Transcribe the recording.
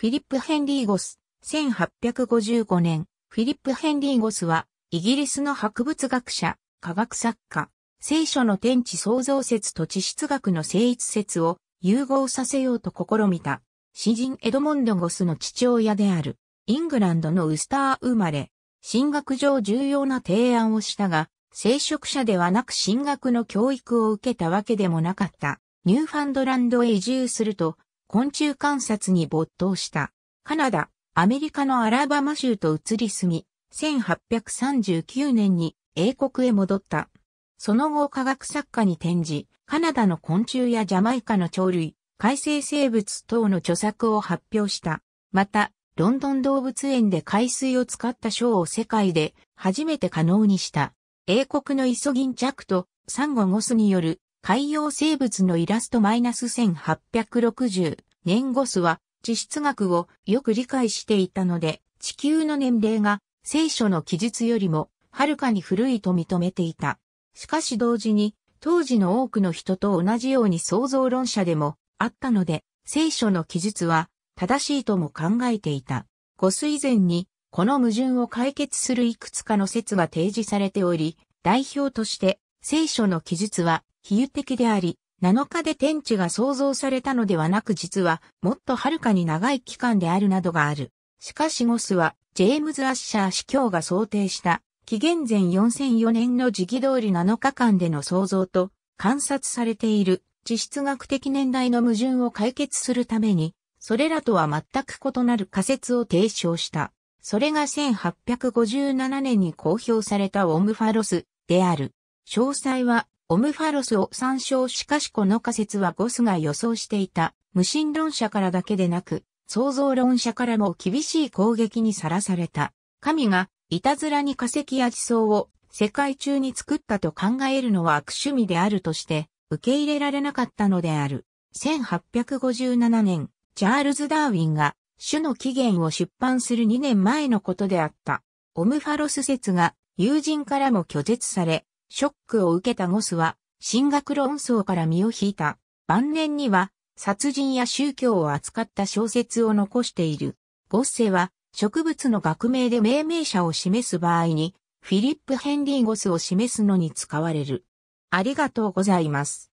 フィリップ・ヘンリーゴス、1855年、フィリップ・ヘンリーゴスは、イギリスの博物学者、科学作家、聖書の天地創造説と地質学の聖一説を融合させようと試みた、詩人エドモンド・ゴスの父親である、イングランドのウスター生まれ、進学上重要な提案をしたが、聖職者ではなく進学の教育を受けたわけでもなかった。ニューファンドランドへ移住すると、昆虫観察に没頭した。カナダ、アメリカのアラバマ州と移り住み、1839年に英国へ戻った。その後科学作家に転じ、カナダの昆虫やジャマイカの鳥類、海生生物等の著作を発表した。また、ロンドン動物園で海水を使ったショーを世界で初めて可能にした。英国のイソギンチャクとサンゴゴスによる海洋生物のイラスト -1860 年ゴスは地質学をよく理解していたので、地球の年齢が聖書の記述よりもはるかに古いと認めていた。しかし同時に、当時の多くの人と同じように創造論者でもあったので、聖書の記述は正しいとも考えていた。ゴス以前に、この矛盾を解決するいくつかの説が提示されており、代表として、聖書の記述は比喩的であり、7日で天地が創造されたのではなく実は、もっとはるかに長い期間であるなどがある。しかしゴスは、ジェームズ・アッシャー司教が想定した、紀元前4004年の時期通り7日間での創造と、観察されている、地質学的年代の矛盾を解決するために、それらとは全く異なる仮説を提唱した。それが1857年に公表されたオムファロスである。詳細はオムファロスを参照しかしこの仮説はゴスが予想していた無神論者からだけでなく、創造論者からも厳しい攻撃にさらされた。神が、いたずらに化石や地層を世界中に作ったと考えるのは悪趣味であるとして、受け入れられなかったのである。1857年、チャールズ・ダーウィンが、種の起源を出版する2年前のことであった。オムファロス説が友人からも拒絶され、ショックを受けたゴスは、進学論争から身を引いた。晩年には、殺人や宗教を扱った小説を残している。ゴッセは、植物の学名で命名者を示す場合に、フィリップ・ヘンリー・ゴスを示すのに使われる。ありがとうございます。